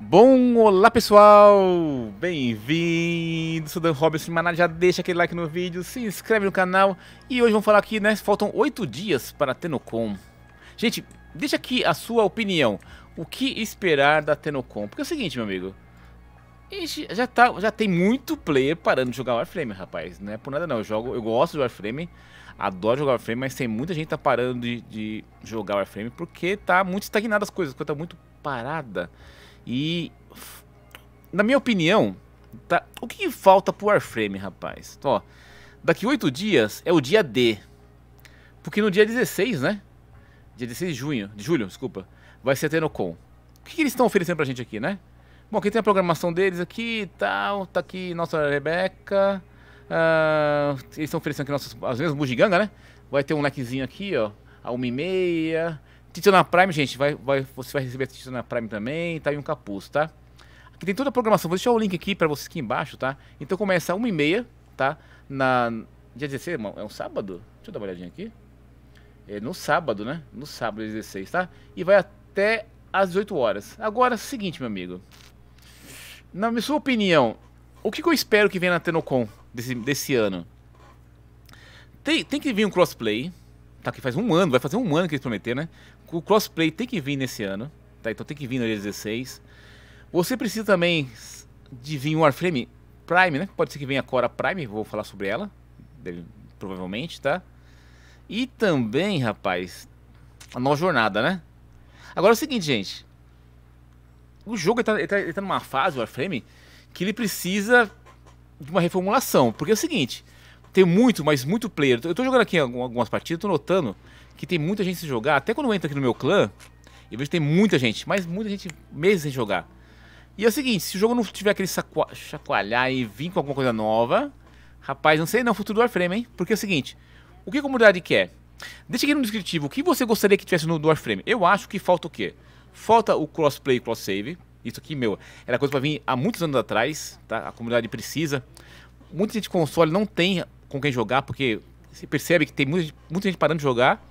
Bom, olá pessoal! Bem-vindo, sou Dan Robson Maná, já deixa aquele like no vídeo, se inscreve no canal e hoje vamos falar aqui, né, faltam 8 dias para a Tenocom. Gente, deixa aqui a sua opinião, o que esperar da Tenocom? Porque é o seguinte, meu amigo, já, tá, já tem muito player parando de jogar Warframe, rapaz, não é por nada não, eu, jogo, eu gosto de Warframe, adoro jogar Warframe, mas tem muita gente que tá parando de, de jogar Warframe porque tá muito estagnada as coisas, porque tá muito parada. E, na minha opinião, tá, o que falta pro Warframe, rapaz? Ó, daqui oito dias é o dia D. Porque no dia 16, né? Dia 16 de junho, de julho, desculpa, vai ser a Tenocon. O que, que eles estão oferecendo pra gente aqui, né? Bom, aqui tem a programação deles aqui e tal. Tá aqui nossa Rebeca. Uh, eles estão oferecendo aqui nossas, as mesmas bugigangas, né? Vai ter um lequezinho aqui, ó. A 1 e meia. Titana Prime, gente, vai, vai, você vai receber a Titana Prime também, tá? E um capuz, tá? Aqui tem toda a programação, vou deixar o link aqui pra vocês aqui embaixo, tá? Então começa às 1h30, tá? Na, dia 16, é um sábado? Deixa eu dar uma olhadinha aqui. É no sábado, né? No sábado, 16, tá? E vai até às 18 horas. Agora, é seguinte, meu amigo. Na sua opinião, o que, que eu espero que venha na Tenocon desse, desse ano? Tem, tem que vir um crossplay, tá, que faz um ano, vai fazer um ano que eles prometeram, né? O crossplay tem que vir nesse ano, tá? Então tem que vir no dia 16. Você precisa também de vir um Warframe Prime, né? Pode ser que venha a Cora Prime, vou falar sobre ela, provavelmente, tá? E também, rapaz, a nova jornada, né? Agora é o seguinte, gente. O jogo está tá, tá, tá numa fase, o Warframe, que ele precisa de uma reformulação. Porque é o seguinte, tem muito, mas muito player. Eu tô jogando aqui algumas partidas, tô notando que tem muita gente sem jogar. Até quando eu entro aqui no meu clã, eu vejo que tem muita gente, mas muita gente meses sem jogar. E é o seguinte, se o jogo não tiver aquele chacoalhar e vir com alguma coisa nova, rapaz, não sei não, futuro do Warframe, hein? Porque é o seguinte, o que a comunidade quer? Deixa aqui no descritivo o que você gostaria que tivesse no Warframe. Eu acho que falta o quê? Falta o crossplay e cross-save. Isso aqui, meu, era coisa para vir há muitos anos atrás, tá? A comunidade precisa. Muita gente console não tem com quem jogar, porque você percebe que tem muita, muita gente parando de jogar.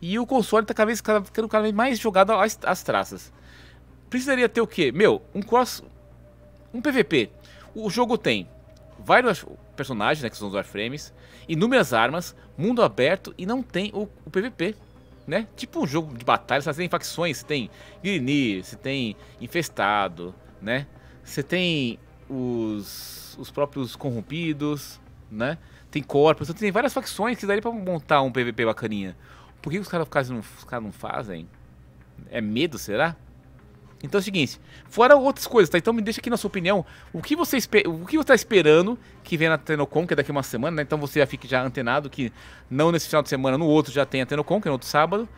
E o console está cada vez ficando cada vez mais jogado às, às traças. Precisaria ter o quê? Meu, um cross. Um PVP. O jogo tem vários personagens, né, que são os warframes, inúmeras armas, mundo aberto e não tem o, o PVP, né? Tipo um jogo de batalha, você tem facções, você tem Grinir, você tem Infestado, né? Você tem os, os próprios corrompidos, né? tem corpos, então tem várias facções que daria pra montar um PVP bacaninha. Por que os caras não, cara não fazem? É medo, será? Então é o seguinte, fora outras coisas, tá? Então me deixa aqui na sua opinião, o que você, o que você tá esperando que venha na Tenocom, que é daqui uma semana, né? Então você já fique já antenado que não nesse final de semana, no outro já tem a Tenocom, que é no outro sábado.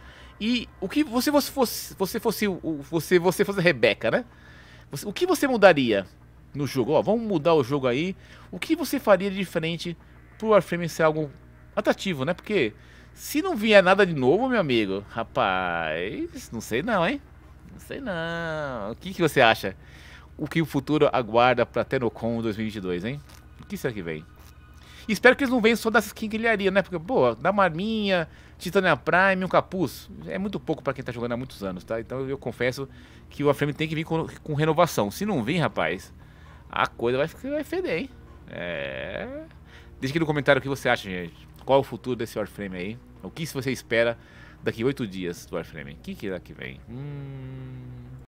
E o que você fosse, você fosse, você, você fosse Rebeca, né? Você, o que você mudaria no jogo? Ó, vamos mudar o jogo aí. O que você faria de diferente pro Warframe ser algo atrativo, né? Porque se não vier nada de novo, meu amigo, rapaz, não sei não, hein? Não sei não. O que, que você acha? O que o futuro aguarda pra Tenocon 2022, hein? O que será que vem? Espero que eles não venham só das quinquilharias, né? Porque, pô, da Marminha, Titania Prime, um capuz, é muito pouco para quem tá jogando há muitos anos, tá? Então eu confesso que o Warframe tem que vir com, com renovação. Se não vir, rapaz, a coisa vai, vai feder, hein? É. Deixa aqui no comentário o que você acha, gente. Qual é o futuro desse Warframe aí? O que você espera daqui oito dias do Warframe? O que, que é que vem? Hum...